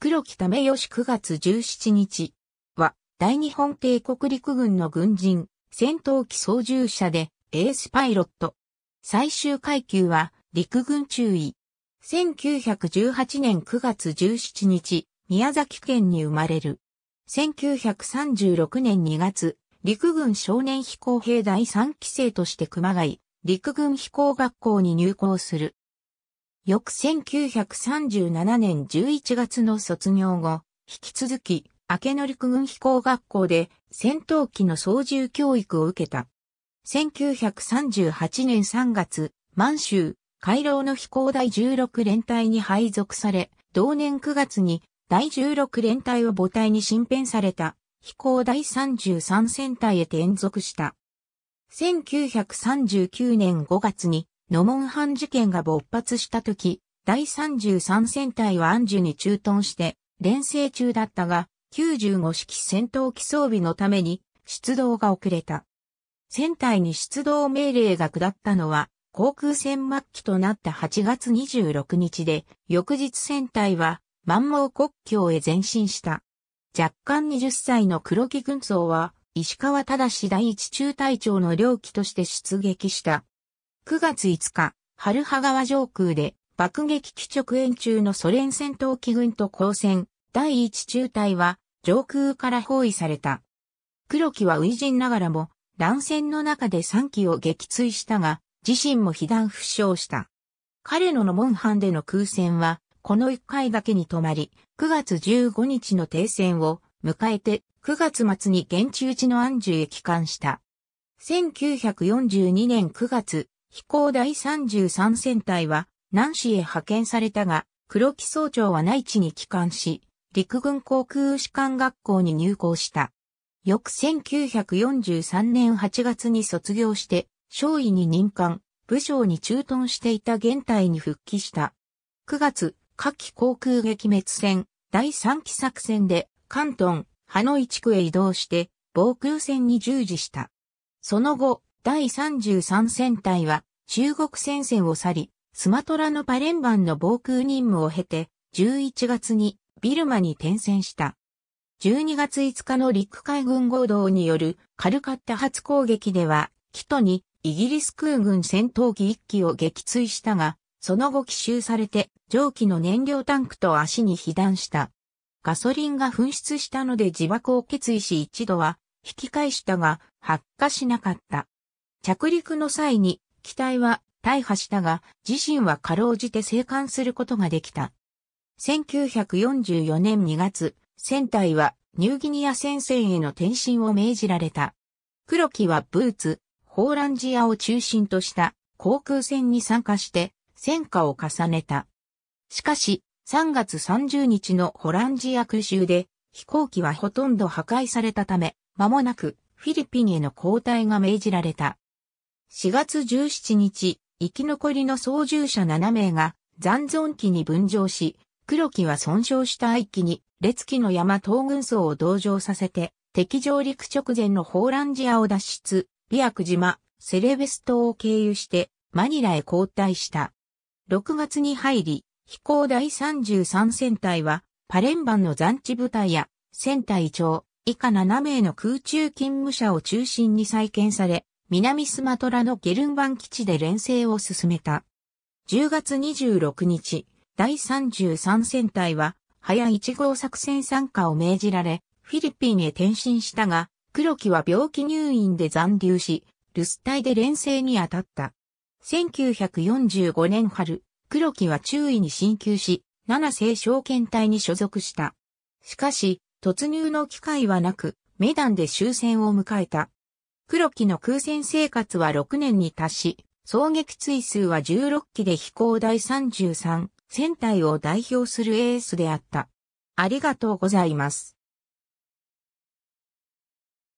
黒木為義9月17日は、大日本帝国陸軍の軍人、戦闘機操縦者で、エースパイロット。最終階級は、陸軍中尉。1918年9月17日、宮崎県に生まれる。1936年2月、陸軍少年飛行兵第3期生として熊谷、陸軍飛行学校に入校する。翌1937年11月の卒業後、引き続き、明野陸軍飛行学校で戦闘機の操縦教育を受けた。1938年3月、満州、回廊の飛行第16連隊に配属され、同年9月に第16連隊を母体に新編された飛行第33戦隊へ転属した。1939年5月にノモンハン事件が勃発した時、第33戦隊は安ンに駐屯して、連戦中だったが、95式戦闘機装備のために出動が遅れた。戦隊に出動命令が下ったのは、航空戦末期となった8月26日で、翌日戦隊は、万毛国境へ前進した。若干20歳の黒木軍曹は、石川忠第一中隊長の領機として出撃した。9月5日、春葉川上空で爆撃機直演中のソ連戦闘機軍と交戦、第一中隊は上空から包囲された。黒木は初陣ながらも乱戦の中で3機を撃墜したが、自身も被弾負傷した。彼のの門藩での空戦は、この1回だけに止まり、9月15日の停戦を迎えて、9月末に現地打ちの安住へ帰還した。1942年9月、飛行第33戦隊は南市へ派遣されたが、黒木総長は内地に帰還し、陸軍航空士官学校に入校した。翌1943年8月に卒業して、少尉に任官、武将に駐屯していた現隊に復帰した。9月、夏季航空撃滅戦、第3期作戦で、関東、ハノイ地区へ移動して、防空戦に従事した。その後、第33戦隊は中国戦線を去り、スマトラのパレンバンの防空任務を経て、11月にビルマに転戦した。12月5日の陸海軍合同によるカルカッタ初攻撃では、キトにイギリス空軍戦闘機1機を撃墜したが、その後奇襲されて蒸気の燃料タンクと足に被弾した。ガソリンが噴出したので自爆を決意し一度は引き返したが発火しなかった。着陸の際に機体は大破したが、自身はかろうじて生還することができた。1944年2月、船体はニューギニア戦線への転身を命じられた。黒木はブーツ、ホーランジアを中心とした航空戦に参加して戦果を重ねた。しかし、3月30日のホランジア空襲で飛行機はほとんど破壊されたため、間もなくフィリピンへの交代が命じられた。4月17日、生き残りの操縦者7名が残存機に分乗し、黒木は損傷した愛機に、列機の山東軍曹を同乗させて、敵上陸直前のホーランジアを脱出、ビアク島、セレベス島を経由して、マニラへ交代した。6月に入り、飛行第33戦隊は、パレンバンの残地部隊や、戦隊長、以下7名の空中勤務者を中心に再建され、南スマトラのゲルン湾基地で連戦を進めた。10月26日、第33戦隊は、早1号作戦参加を命じられ、フィリピンへ転身したが、黒木は病気入院で残留し、留守隊で連戦に当たった。1945年春、黒木は中尉に進級し、七世証券隊に所属した。しかし、突入の機会はなく、メダンで終戦を迎えた。黒木の空戦生活は6年に達し、衝撃追数は16機で飛行第33、戦隊を代表するエースであった。ありがとうございます。